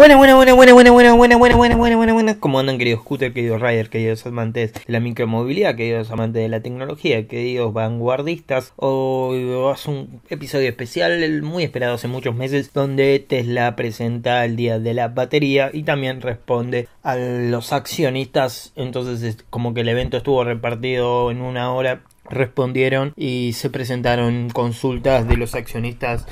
Buena, buena, buena, buena, buena, buena, buena, buena, buena, buena, buena, buena. ¿Cómo andan queridos scooters, queridos riders, queridos amantes de la micromovilidad, queridos amantes de la tecnología, queridos vanguardistas? Hoy es un episodio especial muy esperado hace muchos meses donde Tesla presenta el día de la batería y también responde a los accionistas. Entonces es como que el evento estuvo repartido en una hora, respondieron y se presentaron consultas de los accionistas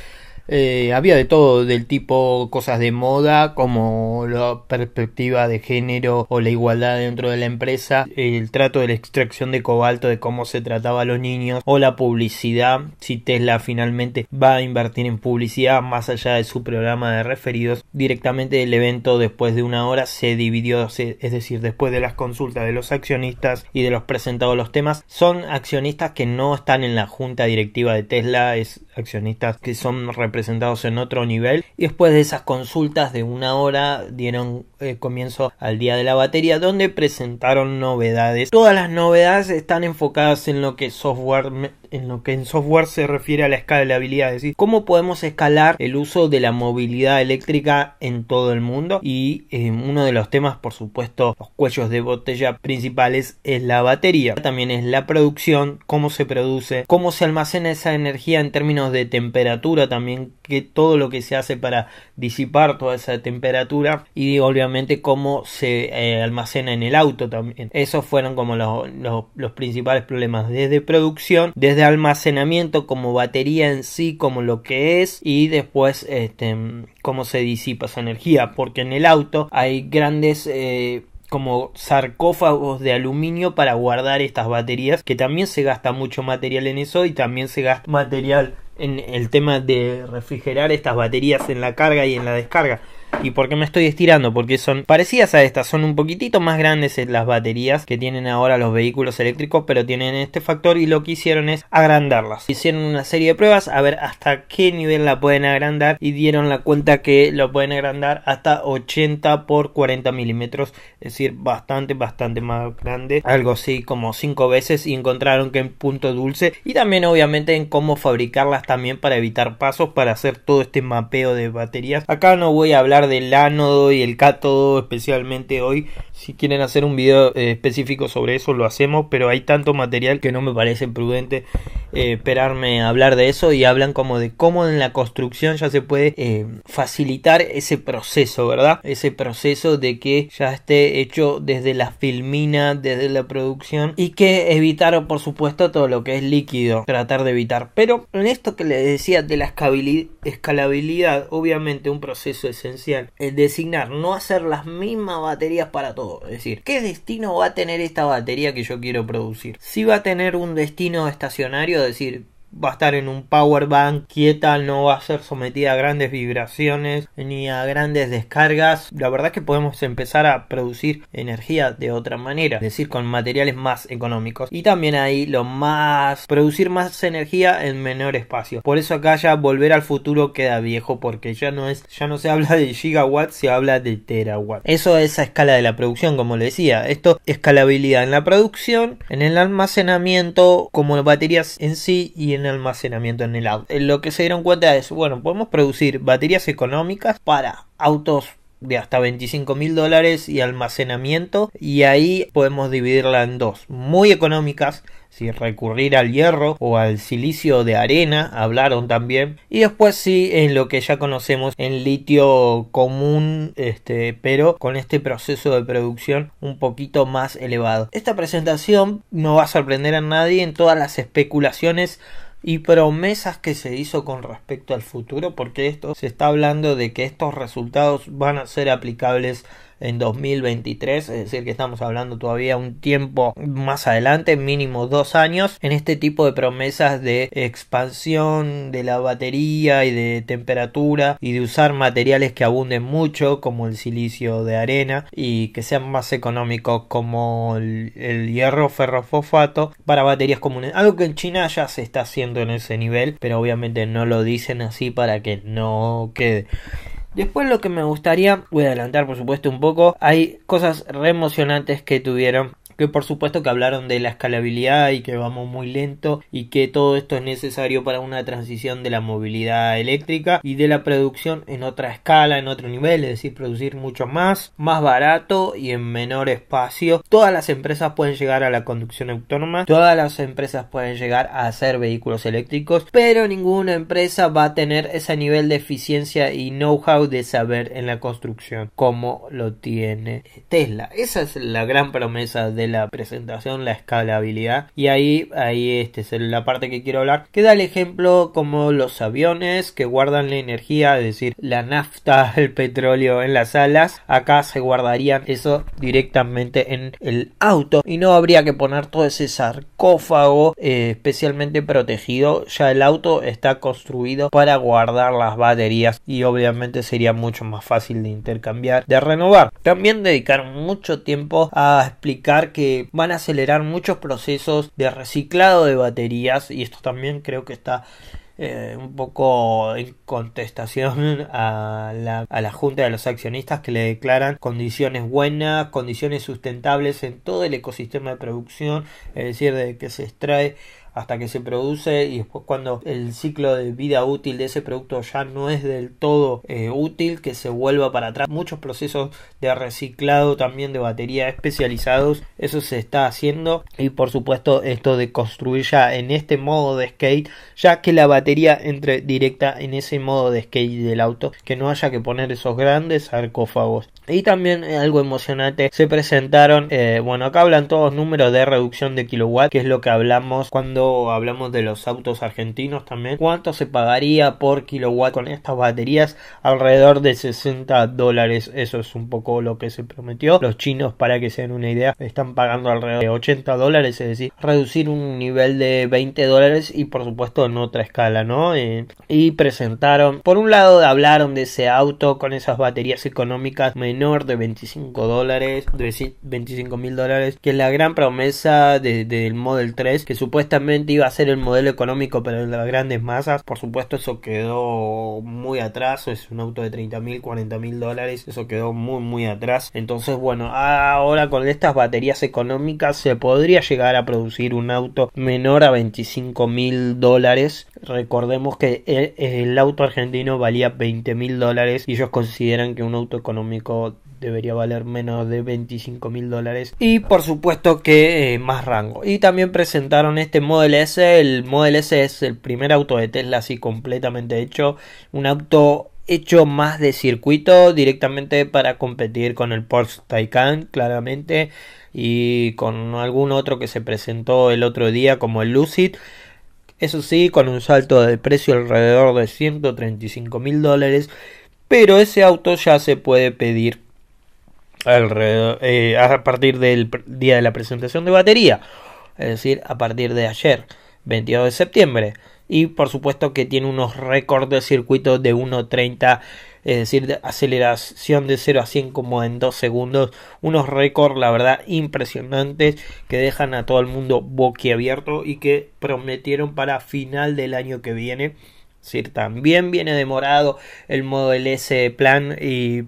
eh, había de todo, del tipo cosas de moda, como la perspectiva de género o la igualdad dentro de la empresa, el trato de la extracción de cobalto, de cómo se trataba a los niños, o la publicidad, si Tesla finalmente va a invertir en publicidad más allá de su programa de referidos. Directamente el evento después de una hora se dividió, es decir, después de las consultas de los accionistas y de los presentados los temas, son accionistas que no están en la junta directiva de Tesla, es accionistas que son representantes presentados en otro nivel. Y después de esas consultas de una hora dieron eh, comienzo al Día de la Batería donde presentaron novedades. Todas las novedades están enfocadas en lo que software en lo que en software se refiere a la escalabilidad, es decir, cómo podemos escalar el uso de la movilidad eléctrica en todo el mundo y eh, uno de los temas, por supuesto, los cuellos de botella principales es la batería, también es la producción, cómo se produce, cómo se almacena esa energía en términos de temperatura también, que todo lo que se hace para disipar toda esa temperatura y obviamente cómo se eh, almacena en el auto también. Esos fueron como los, los principales problemas desde producción, desde de almacenamiento como batería en sí, como lo que es y después este, cómo se disipa esa energía, porque en el auto hay grandes... Eh, como sarcófagos de aluminio para guardar estas baterías que también se gasta mucho material en eso y también se gasta material en el tema de refrigerar estas baterías en la carga y en la descarga ¿Y por qué me estoy estirando? Porque son parecidas a estas, son un poquitito más grandes eh, las baterías que tienen ahora los vehículos eléctricos, pero tienen este factor y lo que hicieron es agrandarlas. Hicieron una serie de pruebas a ver hasta qué nivel la pueden agrandar y dieron la cuenta que lo pueden agrandar hasta 80 por 40 milímetros, es decir, bastante, bastante más grande, algo así como 5 veces y encontraron que en punto dulce y también obviamente en cómo fabricarlas también para evitar pasos, para hacer todo este mapeo de baterías. Acá no voy a hablar del ánodo y el cátodo especialmente hoy. Si quieren hacer un video eh, específico sobre eso, lo hacemos, pero hay tanto material que no me parece prudente eh, esperarme hablar de eso y hablan como de cómo en la construcción ya se puede eh, facilitar ese proceso, ¿verdad? Ese proceso de que ya esté hecho desde la filmina, desde la producción y que evitar, por supuesto, todo lo que es líquido, tratar de evitar. Pero en esto que les decía de la escalabilidad, obviamente un proceso esencial, es designar no hacer las mismas baterías para todo, es decir, ¿qué destino va a tener esta batería que yo quiero producir? Si va a tener un destino estacionario, decir, va a estar en un power bank quieta, no va a ser sometida a grandes vibraciones ni a grandes descargas. La verdad es que podemos empezar a producir energía de otra manera, es decir, con materiales más económicos. Y también ahí lo más, producir más energía en menor espacio. Por eso acá ya volver al futuro queda viejo porque ya no es, ya no se habla de gigawatts se habla de terawatts Eso es a escala de la producción, como le decía. Esto escalabilidad en la producción, en el almacenamiento, como baterías en sí y en almacenamiento en el auto. Lo que se dieron cuenta es, bueno, podemos producir baterías económicas para autos de hasta 25 mil dólares y almacenamiento y ahí podemos dividirla en dos muy económicas si recurrir al hierro o al silicio de arena hablaron también y después sí en lo que ya conocemos en litio común este pero con este proceso de producción un poquito más elevado esta presentación no va a sorprender a nadie en todas las especulaciones y promesas que se hizo con respecto al futuro, porque esto se está hablando de que estos resultados van a ser aplicables en 2023, es decir que estamos hablando todavía un tiempo más adelante, mínimo dos años, en este tipo de promesas de expansión de la batería y de temperatura y de usar materiales que abunden mucho como el silicio de arena y que sean más económicos como el, el hierro ferrofosfato para baterías comunes, algo que en China ya se está haciendo en ese nivel, pero obviamente no lo dicen así para que no quede Después lo que me gustaría, voy a adelantar por supuesto un poco, hay cosas re emocionantes que tuvieron que por supuesto que hablaron de la escalabilidad y que vamos muy lento y que todo esto es necesario para una transición de la movilidad eléctrica y de la producción en otra escala, en otro nivel, es decir, producir mucho más, más barato y en menor espacio. Todas las empresas pueden llegar a la conducción autónoma, todas las empresas pueden llegar a hacer vehículos eléctricos, pero ninguna empresa va a tener ese nivel de eficiencia y know-how de saber en la construcción como lo tiene Tesla. Esa es la gran promesa de la presentación, la escalabilidad. Y ahí, ahí este es la parte que quiero hablar. que da el ejemplo como los aviones que guardan la energía, es decir, la nafta, el petróleo en las alas. Acá se guardarían eso directamente en el auto y no habría que poner todo ese sarcófago eh, especialmente protegido. Ya el auto está construido para guardar las baterías y obviamente sería mucho más fácil de intercambiar, de renovar. También dedicar mucho tiempo a explicar que que van a acelerar muchos procesos de reciclado de baterías y esto también creo que está eh, un poco en contestación a la, a la, Junta de los Accionistas que le declaran condiciones buenas, condiciones sustentables en todo el ecosistema de producción, es decir, de que se extrae hasta que se produce y después cuando el ciclo de vida útil de ese producto ya no es del todo eh, útil que se vuelva para atrás muchos procesos de reciclado también de batería especializados eso se está haciendo y por supuesto esto de construir ya en este modo de skate ya que la batería entre directa en ese modo de skate del auto que no haya que poner esos grandes sarcófagos y también eh, algo emocionante se presentaron eh, bueno acá hablan todos números de reducción de kilowatt que es lo que hablamos cuando hablamos de los autos argentinos también. ¿Cuánto se pagaría por kilowatt con estas baterías? Alrededor de 60 dólares. Eso es un poco lo que se prometió. Los chinos, para que se den una idea, están pagando alrededor de 80 dólares, es decir, reducir un nivel de 20 dólares y por supuesto en otra escala, ¿no? Eh, y presentaron, por un lado hablaron de ese auto con esas baterías económicas menor de 25 dólares, de 25 mil dólares, que es la gran promesa del Model 3 que supuestamente iba a ser el modelo económico para las grandes masas. Por supuesto, eso quedó muy atrás. Es un auto de 30 mil, 40 mil dólares. Eso quedó muy, muy atrás. Entonces, bueno, ahora con estas baterías económicas se podría llegar a producir un auto menor a 25 mil dólares. Recordemos que el, auto argentino valía 20 mil dólares y ellos consideran que un auto económico debería valer menos de 25 mil dólares y por supuesto que eh, más rango y también presentaron este Model S el Model S es el primer auto de Tesla así completamente hecho un auto hecho más de circuito directamente para competir con el Porsche Taycan claramente y con algún otro que se presentó el otro día como el Lucid eso sí con un salto de precio alrededor de 135 mil dólares pero ese auto ya se puede pedir alrededor, eh, a partir del día de la presentación de batería, es decir, a partir de ayer, 22 de septiembre. Y por supuesto que tiene unos récords de circuito de 1.30, es decir, de aceleración de 0 a 100 como en 2 segundos. Unos récords, la verdad, impresionantes que dejan a todo el mundo boquiabierto y que prometieron para final del año que viene. Es decir, también viene demorado el modelo S Plan y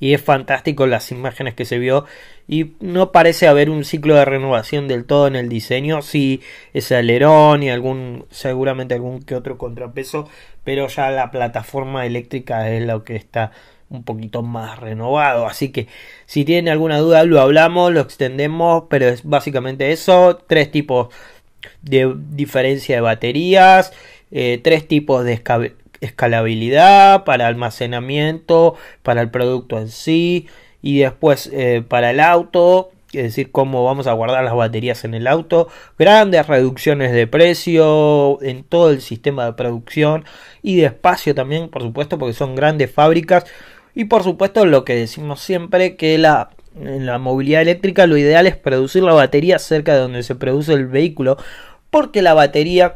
y es fantástico las imágenes que se vio y no parece haber un ciclo de renovación del todo en el diseño, sí es alerón y algún seguramente algún que otro contrapeso, pero ya la plataforma eléctrica es lo que está un poquito más renovado. Así que si tienen alguna duda, lo hablamos, lo extendemos, pero es básicamente eso. Tres tipos de diferencia de baterías, eh, tres tipos de escalabilidad, para almacenamiento, para el producto en sí y después eh, para el auto, es decir, cómo vamos a guardar las baterías en el auto, grandes reducciones de precio en todo el sistema de producción y de espacio también, por supuesto, porque son grandes fábricas y por supuesto lo que decimos siempre que la en la movilidad eléctrica lo ideal es producir la batería cerca de donde se produce el vehículo porque la batería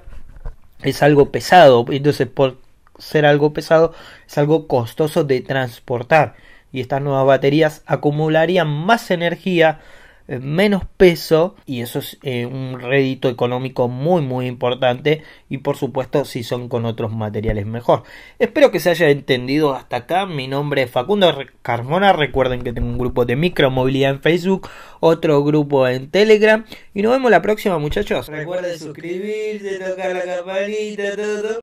es algo pesado. Entonces, por ser algo pesado, es algo costoso de transportar. Y estas nuevas baterías acumularían más energía, eh, menos peso y eso es eh, un rédito económico muy muy importante y por supuesto si son con otros materiales mejor espero que se haya entendido hasta acá mi nombre es Facundo Carmona recuerden que tengo un grupo de micromovilidad en Facebook otro grupo en Telegram y nos vemos la próxima muchachos recuerden suscribirse tocar la campanita todo